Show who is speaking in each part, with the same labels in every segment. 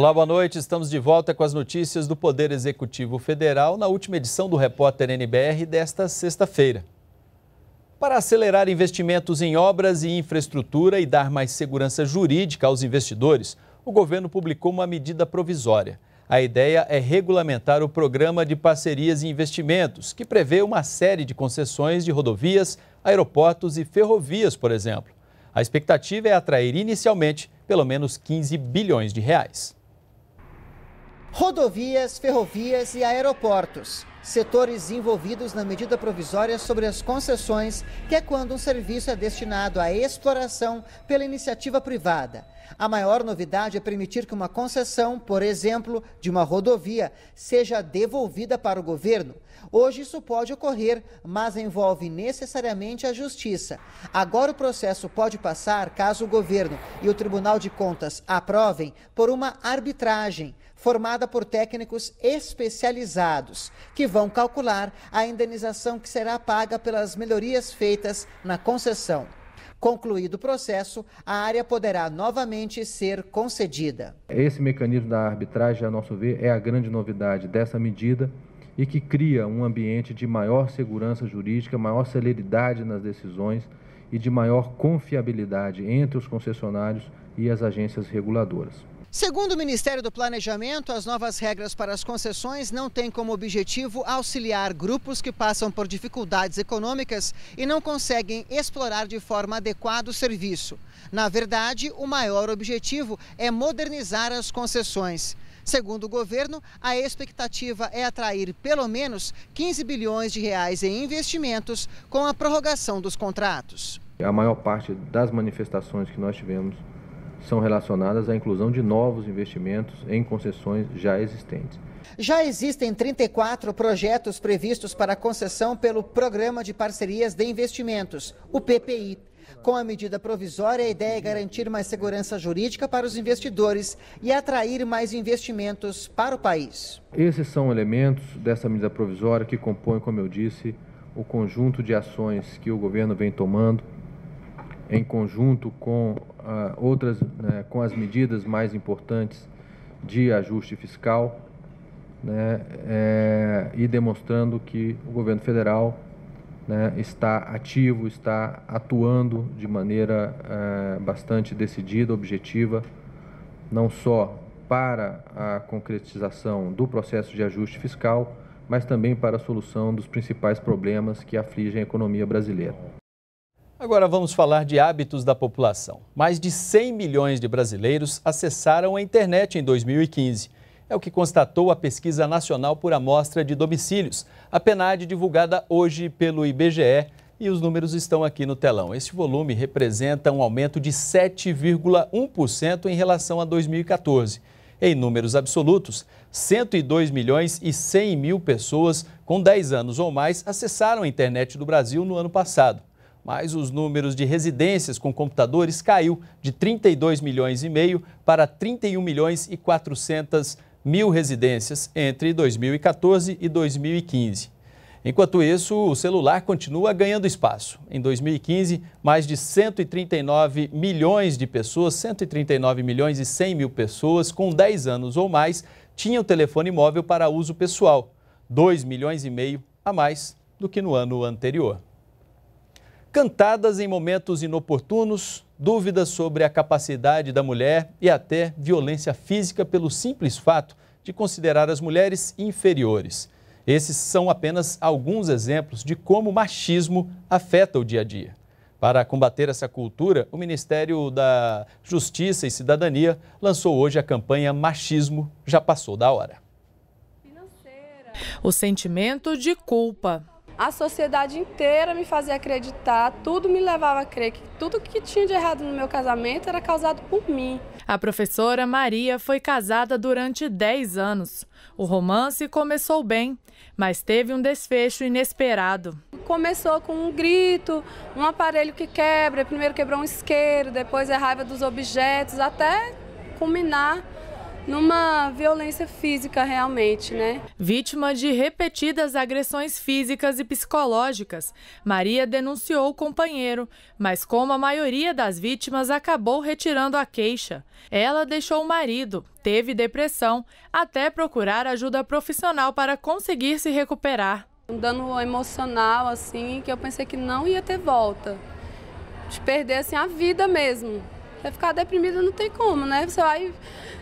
Speaker 1: Olá, boa noite. Estamos de volta com as notícias do Poder Executivo Federal na última edição do Repórter NBR desta sexta-feira. Para acelerar investimentos em obras e infraestrutura e dar mais segurança jurídica aos investidores, o governo publicou uma medida provisória. A ideia é regulamentar o Programa de Parcerias e Investimentos, que prevê uma série de concessões de rodovias, aeroportos e ferrovias, por exemplo. A expectativa é atrair inicialmente pelo menos 15 bilhões de reais
Speaker 2: rodovias, ferrovias e aeroportos setores envolvidos na medida provisória sobre as concessões, que é quando um serviço é destinado à exploração pela iniciativa privada. A maior novidade é permitir que uma concessão, por exemplo, de uma rodovia, seja devolvida para o governo. Hoje isso pode ocorrer, mas envolve necessariamente a justiça. Agora o processo pode passar, caso o governo e o Tribunal de Contas aprovem, por uma arbitragem formada por técnicos especializados, que vão calcular a indenização que será paga pelas melhorias feitas na concessão. Concluído o processo, a área poderá novamente ser concedida.
Speaker 3: Esse mecanismo da arbitragem, a nosso ver, é a grande novidade dessa medida e que cria um ambiente de maior segurança jurídica, maior celeridade nas decisões e de maior confiabilidade entre os concessionários e as agências reguladoras.
Speaker 2: Segundo o Ministério do Planejamento, as novas regras para as concessões não têm como objetivo auxiliar grupos que passam por dificuldades econômicas e não conseguem explorar de forma adequada o serviço. Na verdade, o maior objetivo é modernizar as concessões. Segundo o governo, a expectativa é atrair pelo menos 15 bilhões de reais em investimentos com a prorrogação dos contratos.
Speaker 3: A maior parte das manifestações que nós tivemos são relacionadas à inclusão de novos investimentos em concessões já existentes.
Speaker 2: Já existem 34 projetos previstos para concessão pelo Programa de Parcerias de Investimentos, o PPI. Com a medida provisória, a ideia é garantir mais segurança jurídica para os investidores e atrair mais investimentos para o país.
Speaker 3: Esses são elementos dessa medida provisória que compõem, como eu disse, o conjunto de ações que o governo vem tomando em conjunto com ah, outras, né, com as medidas mais importantes de ajuste fiscal, né, é, e demonstrando que o governo federal né, está ativo, está atuando de maneira eh, bastante decidida, objetiva, não só para a concretização do processo de ajuste fiscal, mas também para a solução dos principais problemas que afligem a economia brasileira.
Speaker 1: Agora vamos falar de hábitos da população. Mais de 100 milhões de brasileiros acessaram a internet em 2015. É o que constatou a Pesquisa Nacional por Amostra de Domicílios, a PNAD divulgada hoje pelo IBGE, e os números estão aqui no telão. Este volume representa um aumento de 7,1% em relação a 2014. Em números absolutos, 102 milhões e 100 mil pessoas com 10 anos ou mais acessaram a internet do Brasil no ano passado mas os números de residências com computadores caiu de 32 milhões e meio para 31 milhões e 400 mil residências entre 2014 e 2015. Enquanto isso, o celular continua ganhando espaço. Em 2015, mais de 139 milhões de pessoas, 139 milhões e 100 mil pessoas com 10 anos ou mais, tinham telefone móvel para uso pessoal, 2 milhões e meio a mais do que no ano anterior cantadas em momentos inoportunos, dúvidas sobre a capacidade da mulher e até violência física pelo simples fato de considerar as mulheres inferiores. Esses são apenas alguns exemplos de como o machismo afeta o dia a dia. Para combater essa cultura, o Ministério da Justiça e Cidadania lançou hoje a campanha Machismo Já Passou da Hora.
Speaker 4: O sentimento de culpa a sociedade inteira me fazia acreditar, tudo me levava a crer que tudo que tinha de errado no meu casamento era causado por mim. A professora Maria foi casada durante 10 anos. O romance começou bem, mas teve um desfecho inesperado. Começou com um grito, um aparelho que quebra, primeiro quebrou um isqueiro, depois a raiva dos objetos, até culminar numa violência física realmente, né? Vítima de repetidas agressões físicas e psicológicas, Maria denunciou o companheiro, mas como a maioria das vítimas acabou retirando a queixa. Ela deixou o marido, teve depressão, até procurar ajuda profissional para conseguir se recuperar. Um dano emocional assim, que eu pensei que não ia ter volta. De perder assim a vida mesmo. Vai ficar deprimida não tem como, né? Você vai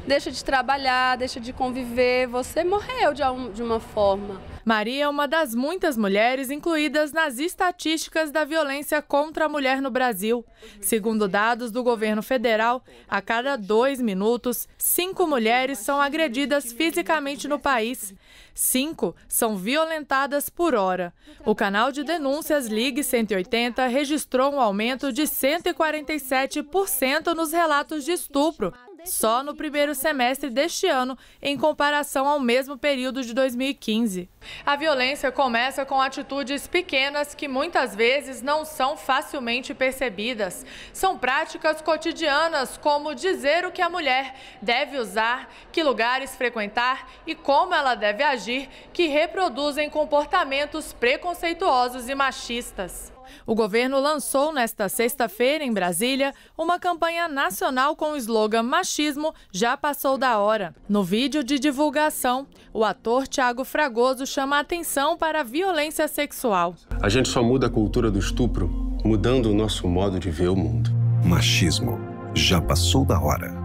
Speaker 4: deixa de trabalhar, deixa de conviver, você morreu de, de uma forma. Maria é uma das muitas mulheres incluídas nas estatísticas da violência contra a mulher no Brasil. Segundo dados do governo federal, a cada dois minutos, cinco mulheres são agredidas fisicamente no país. Cinco são violentadas por hora. O canal de denúncias Ligue 180 registrou um aumento de 147% nos relatos de estupro só no primeiro né? semestre deste ano, em comparação ao mesmo período de 2015. A violência começa com atitudes pequenas que muitas vezes não são facilmente percebidas. São práticas cotidianas, como dizer o que a mulher deve usar, que lugares frequentar e como ela deve agir, que reproduzem comportamentos preconceituosos e machistas. O governo lançou nesta sexta-feira, em Brasília, uma campanha nacional com o slogan Machismo já passou da hora. No vídeo de divulgação, o ator Tiago Fragoso chama a atenção para a violência sexual.
Speaker 3: A gente só muda a
Speaker 1: cultura do estupro mudando o nosso modo de ver o mundo. Machismo já passou
Speaker 2: da hora.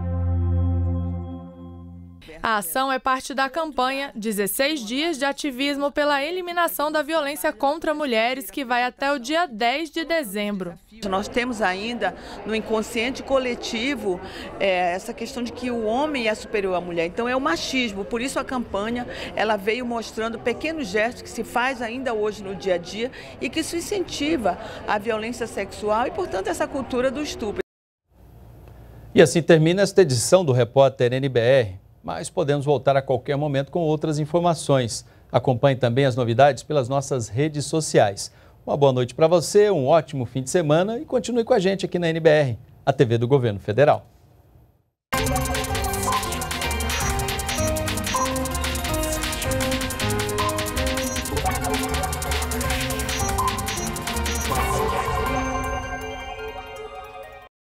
Speaker 4: A ação é parte da campanha 16 Dias de Ativismo pela Eliminação da Violência contra Mulheres, que vai até o dia 10 de dezembro. Nós temos ainda no inconsciente coletivo é, essa questão de que o homem é superior à mulher. Então é o machismo. Por isso a campanha ela veio mostrando pequenos gestos que se faz ainda hoje no dia a dia e que isso incentiva a violência sexual e, portanto, essa cultura do estupro. E
Speaker 1: assim termina esta edição do Repórter NBR mas podemos voltar a qualquer momento com outras informações. Acompanhe também as novidades pelas nossas redes sociais. Uma boa noite para você, um ótimo fim de semana e continue com a gente aqui na NBR, a TV do Governo Federal.